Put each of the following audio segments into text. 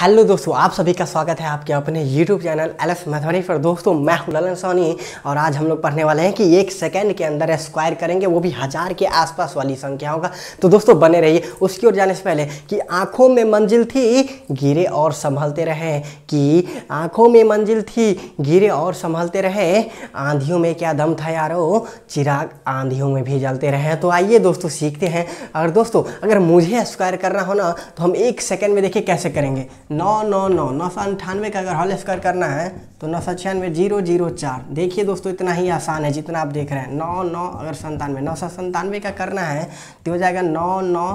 hello दोस्तों आप सभी का स्वागत है आपके अपने YouTube channel L S mathematics पर दोस्तों मैं हूं ललन सोनी और आज हम लोग पढ़ने वाले हैं कि एक सेकंड के अंदर स्क्वायर करेंगे वो भी हज़ार के आसपास वाली संख्या होगा तो दोस्तों बने रहिए उसकी ओर जाने से पहले कि आँखों में मंजिल थी गिरे और संभलते रहे कि आँखों में मंजिल थी गिरे और संभलते रहे आंधियों में क्या दम था यारो चिराग आंधियों में भी जलते रहे तो आइए दोस्तों सीखते हैं और दोस्तों अगर मुझे स्क्वायर करना हो ना तो हम एक सेकेंड में देखिए कैसे करेंगे नौ नौ नौ नौ सौ अंठानवे का अगर हॉल स्क्वायर करना है तो नौ सौ छियानवे जीरो जीरो चार देखिए दोस्तों इतना ही आसान है जितना आप देख रहे हैं नौ नौ अगर संतानवे नौ सौ संतानवे का करना है तो हो जाएगा नौ नौ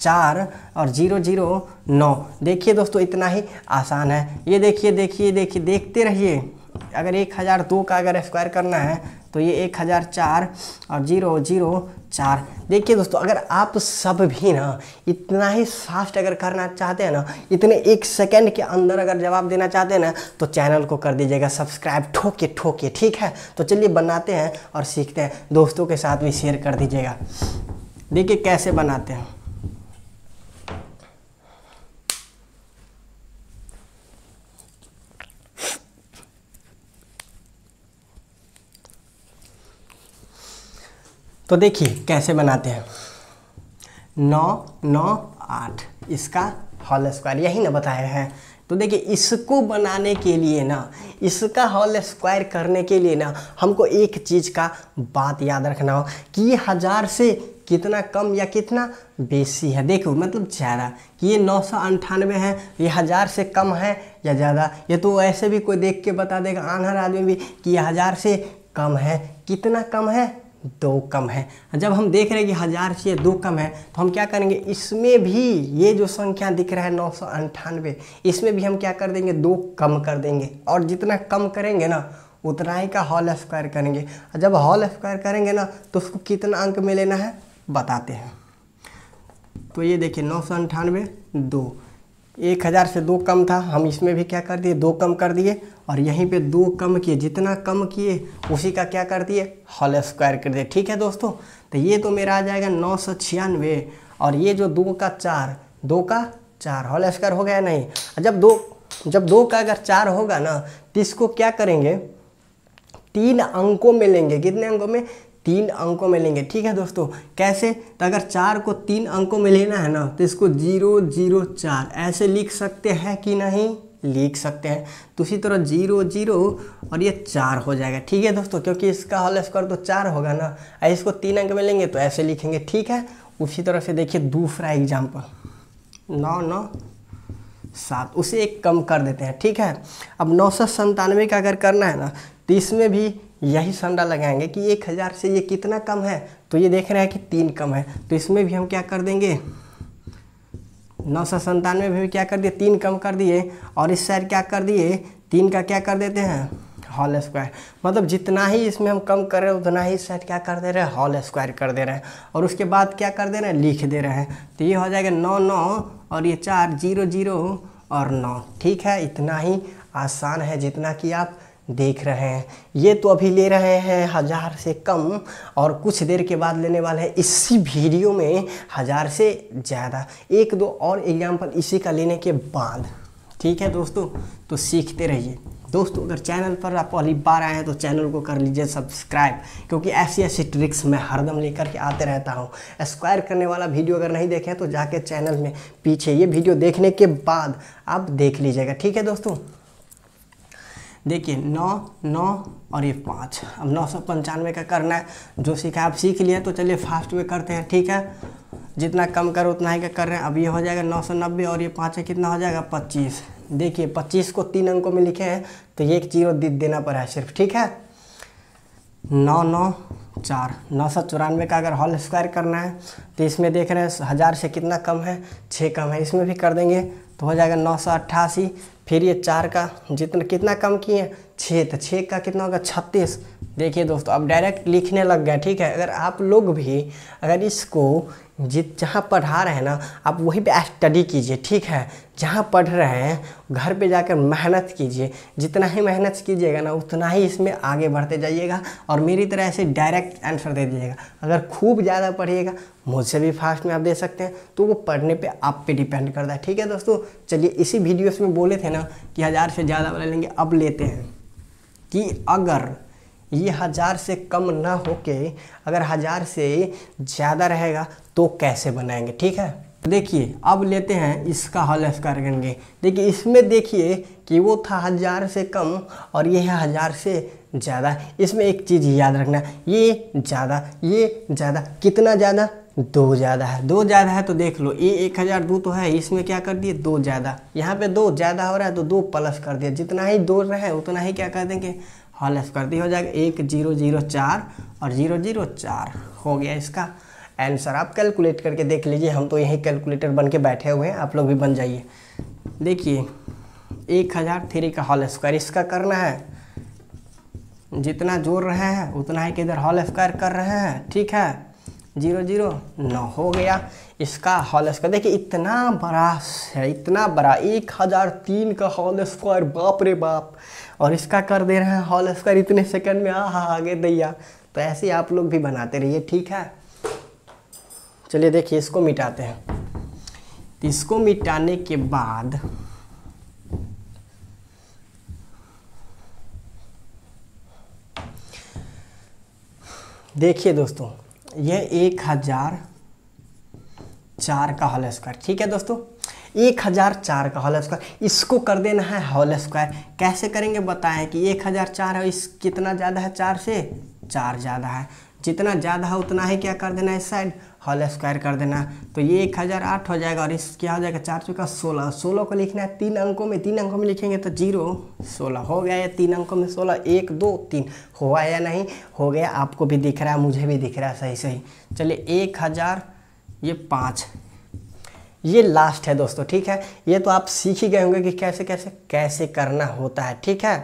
चार और जीरो जीरो नौ देखिए दोस्तों इतना ही आसान है ये देखिए देखिए देखिए देखते रहिए अगर एक हज़ार दो का अगर स्क्वायर करना है तो ये एक हज़ार चार और जीरो जीरो चार देखिए दोस्तों अगर आप सब भी ना इतना ही फास्ट अगर करना चाहते हैं ना इतने एक सेकंड के अंदर अगर जवाब देना चाहते हैं ना तो चैनल को कर दीजिएगा सब्सक्राइब ठोके ठोके ठीक है तो चलिए बनाते हैं और सीखते हैं दोस्तों के साथ भी शेयर कर दीजिएगा देखिए कैसे बनाते हैं तो देखिए कैसे बनाते हैं नौ नौ आठ इसका हॉल स्क्वायर यही ना बताए हैं तो देखिए इसको बनाने के लिए ना इसका हॉल स्क्वायर करने के लिए ना हमको एक चीज़ का बात याद रखना हो कि ये हज़ार से कितना कम या कितना बेसी है देखो मतलब ज़्यादा कि ये नौ सौ अंठानवे है ये हज़ार से कम है या ज़्यादा ये तो ऐसे भी कोई देख के बता देगा आनहर आदमी भी कि ये हज़ार से कम है कितना कम है दो कम है जब हम देख रहे हैं कि हज़ार से दो कम है तो हम क्या करेंगे इसमें भी ये जो संख्या दिख रहा है नौ सौ अंठानवे इसमें भी हम क्या कर देंगे दो कम कर देंगे और जितना कम करेंगे ना उतना ही का हॉल स्क्वायर करेंगे जब हॉल स्क्वायर करेंगे ना तो उसको कितना अंक में लेना है बताते हैं तो ये देखिए नौ सौ अंठानवे दो एक हज़ार से दो कम था हम इसमें भी क्या कर दिए दो कम कर दिए और यहीं पे दो कम किए जितना कम किए उसी का क्या कर दिए हॉल स्क्वायर कर दिए ठीक है दोस्तों तो ये तो मेरा आ जाएगा नौ सौ छियानवे और ये जो दो का चार दो का चार हॉल स्क्वायर हो गया नहीं जब दो जब दो का अगर चार होगा ना तो इसको क्या करेंगे तीन अंकों में लेंगे कितने अंकों में तीन अंकों में लेंगे ठीक है दोस्तों कैसे तो अगर चार को तीन अंकों में लेना है ना तो इसको जीरो जीरो चार ऐसे लिख सकते हैं कि नहीं लिख सकते हैं तो उसी तरह जीरो जीरो और ये चार हो जाएगा ठीक है दोस्तों क्योंकि इसका हॉल स्क्वायर तो चार होगा ना इसको तीन अंक में लेंगे तो ऐसे लिखेंगे ठीक है उसी तरह से देखिए दूसरा एग्जाम्पल नौ नौ सात उसे एक कम कर देते हैं ठीक है अब नौ सौ संतानवे का अगर करना है ना तो इसमें भी यही संडा लगाएंगे कि एक हज़ार से ये कितना कम है तो ये देख रहे हैं कि तीन कम है तो इसमें भी हम क्या कर देंगे नौ सौ संतानवे में भी क्या कर दिए तीन कम कर दिए और इस साइड क्या कर दिए तीन का क्या कर देते हैं हॉल स्क्वायर मतलब जितना ही इसमें हम कम कर रहे हैं उतना ही इस साइड क्या कर दे रहे हैं हॉल स्क्वायर कर दे रहे हैं और उसके बाद क्या कर दे रहे हैं लिख दे रहे हैं तो ये हो जाएगा नौ नौ और ये चार जीरो जीरो और नौ ठीक है इतना ही आसान है जितना कि आप देख रहे हैं ये तो अभी ले रहे हैं हज़ार से कम और कुछ देर के बाद लेने वाले हैं इसी वीडियो में हज़ार से ज़्यादा एक दो और एग्जाम्पल इसी का लेने के बाद ठीक है दोस्तों तो सीखते रहिए दोस्तों अगर चैनल पर आप पहली बार आए हैं तो चैनल को कर लीजिए सब्सक्राइब क्योंकि ऐसी ऐसी ट्रिक्स मैं हरदम लेकर के आते रहता हूँ स्क्वायर करने वाला वीडियो अगर नहीं देखें तो जाके चैनल में पीछे ये वीडियो देखने के बाद आप देख लीजिएगा ठीक है दोस्तों देखिए नौ नौ और ये पाँच अब नौ सौ पंचानवे का करना है जो सीखा आप सीख लिए तो चलिए फास्ट में करते हैं ठीक है जितना कम करो उतना ही का कर रहे हैं अब ये हो जाएगा नौ सौ नब्बे और ये पाँच कितना हो जाएगा पच्चीस देखिए पच्चीस को तीन अंकों में लिखे हैं तो ये एक जीरो दे देना पड़ा है सिर्फ ठीक है नौ नौ चार नौ सौ चौरानवे का अगर होल स्क्वायर करना है तो इसमें देख रहे हैं हज़ार से कितना कम है छः कम है इसमें भी कर देंगे तो हो जाएगा नौ सौ अट्ठासी फिर ये चार का जितना कितना कम किए छः तो छः का कितना होगा छत्तीस देखिए दोस्तों अब डायरेक्ट लिखने लग गए ठीक है अगर आप लोग भी अगर इसको जित जहाँ पढ़ा रहे हैं ना आप वहीं पे स्टडी कीजिए ठीक है जहाँ पढ़ रहे हैं घर पे जाकर मेहनत कीजिए जितना ही मेहनत कीजिएगा ना उतना ही इसमें आगे बढ़ते जाइएगा और मेरी तरह से डायरेक्ट आंसर दे दीजिएगा अगर खूब ज़्यादा पढ़िएगा मुझसे भी फास्ट में आप दे सकते हैं तो वो पढ़ने पे आप पे डिपेंड करता है ठीक है दोस्तों चलिए इसी वीडियोस में बोले थे ना कि हज़ार से ज़्यादा वाला लेंगे अब लेते हैं कि अगर ये हज़ार से कम ना होके अगर हज़ार से ज़्यादा रहेगा तो कैसे बनाएंगे ठीक है देखिए अब लेते हैं इसका हल स्क्वायर करेंगे देखिए इसमें देखिए कि वो था हज़ार से कम और ये है हज़ार से ज़्यादा इसमें एक चीज़ याद रखना ये ज़्यादा ये ज़्यादा कितना ज़्यादा दो ज़्यादा है दो ज़्यादा है तो देख लो ये एक हज़ार दो तो है इसमें क्या कर दिए दो ज़्यादा यहाँ पे दो ज़्यादा हो रहा है तो दो प्लस कर दिया जितना ही दो रहे उतना ही क्या कर देंगे हॉल एफ कर दी हो जाएगा एक जीरो जीरो चार और जीरो जीरो चार हो गया इसका आंसर आप कैलकुलेट करके देख लीजिए हम तो यही कैलकुलेटर बन के बैठे हुए हैं आप लोग भी बन जाइए देखिए एक हज़ार थ्री का हॉल स्क्वायर इसका करना है जितना जोड़ रहे हैं उतना ही किधर हॉल स्क्वायर कर रहे हैं ठीक है जीरो जीरो नौ हो गया इसका हॉल स्क्वायर देखिए इतना बड़ा है इतना बड़ा एक हज़ार तीन का हॉल स्क्वायर बाप रे बाप और इसका कर दे रहे हैं हॉल स्क्वायर इतने सेकंड में आ हा आगे दैया तो ऐसे आप लोग भी बनाते रहिए ठीक है चलिए देखिए इसको मिटाते हैं इसको मिटाने के बाद देखिए दोस्तों यह एक हज़ार चार का हॉल स्क्वायर ठीक है दोस्तों एक हज़ार चार का होल स्क्वायर इसको कर देना है होल स्क्वायर कैसे करेंगे बताएं कि एक हज़ार चार है इस कितना ज़्यादा है चार से चार ज़्यादा है जितना ज़्यादा है उतना ही क्या कर देना है इस साइड होल स्क्वायर कर देना तो ये एक हज़ार आठ हो जाएगा और इस क्या हो जाएगा चार चौका सोलह सोलह को लिखना है तीन अंकों में तीन अंकों में लिखेंगे तो जीरो सोलह हो गया या तीन अंकों में सोलह एक दो तीन हुआ या नहीं हो गया आपको भी दिख रहा है मुझे भी दिख रहा है सही सही चलिए एक हज़ार ये पाँच ये लास्ट है दोस्तों ठीक है ये तो आप सीख ही गए होंगे कि कैसे कैसे कैसे करना होता है ठीक है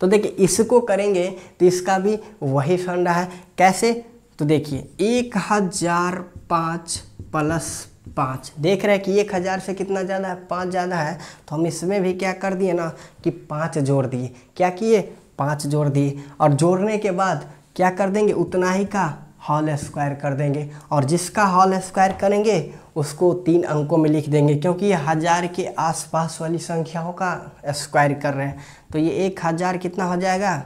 तो देखिए इसको करेंगे तो इसका भी वही फंडा है कैसे तो देखिए एक हज़ार पाँच प्लस पाँच देख रहे हैं कि एक हज़ार से कितना ज़्यादा है पाँच ज़्यादा है तो हम इसमें भी क्या कर दिए ना कि पाँच जोड़ दिए क्या किए पाँच जोड़ दिए और जोड़ने के बाद क्या कर देंगे उतना ही का हॉल स्क्वायर कर देंगे और जिसका हॉल स्क्वायर करेंगे उसको तीन अंकों में लिख देंगे क्योंकि ये हज़ार के आसपास वाली संख्याओं का स्क्वायर कर रहे हैं तो ये एक हज़ार कितना हो जाएगा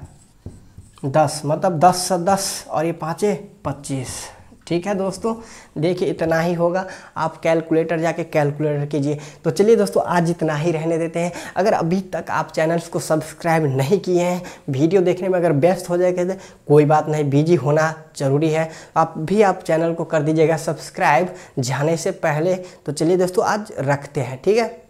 दस मतलब दस से दस और ये पाँचे पच्चीस ठीक है दोस्तों देखिए इतना ही होगा आप कैलकुलेटर जाके कैलकुलेटर कीजिए तो चलिए दोस्तों आज इतना ही रहने देते हैं अगर अभी तक आप चैनल्स को सब्सक्राइब नहीं किए हैं वीडियो देखने में अगर व्यस्त हो जाएगा कोई बात नहीं बिजी होना ज़रूरी है आप भी आप चैनल को कर दीजिएगा सब्सक्राइब जाने से पहले तो चलिए दोस्तों आज रखते हैं ठीक है